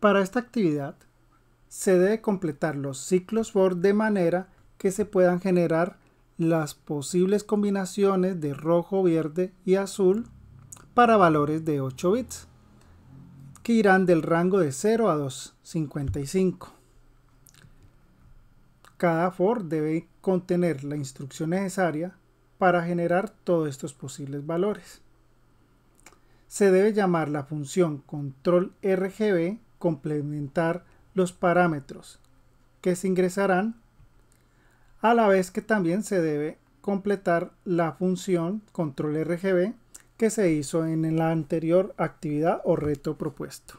Para esta actividad, se debe completar los ciclos for de manera que se puedan generar las posibles combinaciones de rojo, verde y azul para valores de 8 bits, que irán del rango de 0 a 255. Cada for debe contener la instrucción necesaria para generar todos estos posibles valores. Se debe llamar la función control RGB complementar los parámetros que se ingresarán, a la vez que también se debe completar la función control RGB que se hizo en la anterior actividad o reto propuesto.